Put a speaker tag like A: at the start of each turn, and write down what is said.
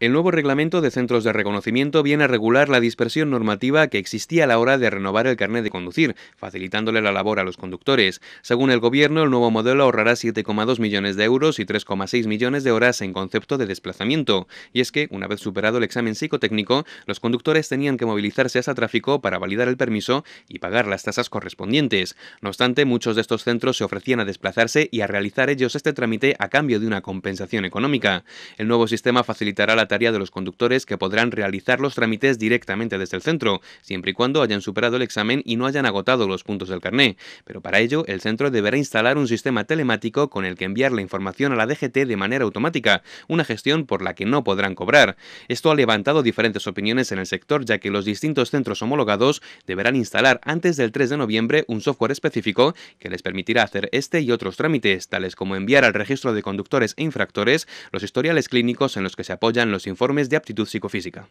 A: El nuevo reglamento de centros de reconocimiento viene a regular la dispersión normativa que existía a la hora de renovar el carnet de conducir, facilitándole la labor a los conductores. Según el gobierno, el nuevo modelo ahorrará 7,2 millones de euros y 3,6 millones de horas en concepto de desplazamiento. Y es que, una vez superado el examen psicotécnico, los conductores tenían que movilizarse hasta tráfico para validar el permiso y pagar las tasas correspondientes. No obstante, muchos de estos centros se ofrecían a desplazarse y a realizar ellos este trámite a cambio de una compensación económica. El nuevo sistema facilitará la tarea de los conductores que podrán realizar los trámites directamente desde el centro, siempre y cuando hayan superado el examen y no hayan agotado los puntos del carné. Pero para ello, el centro deberá instalar un sistema telemático con el que enviar la información a la DGT de manera automática, una gestión por la que no podrán cobrar. Esto ha levantado diferentes opiniones en el sector, ya que los distintos centros homologados deberán instalar antes del 3 de noviembre un software específico que les permitirá hacer este y otros trámites, tales como enviar al registro de conductores e infractores los historiales clínicos en los que se apoyan los informes de aptitud psicofísica.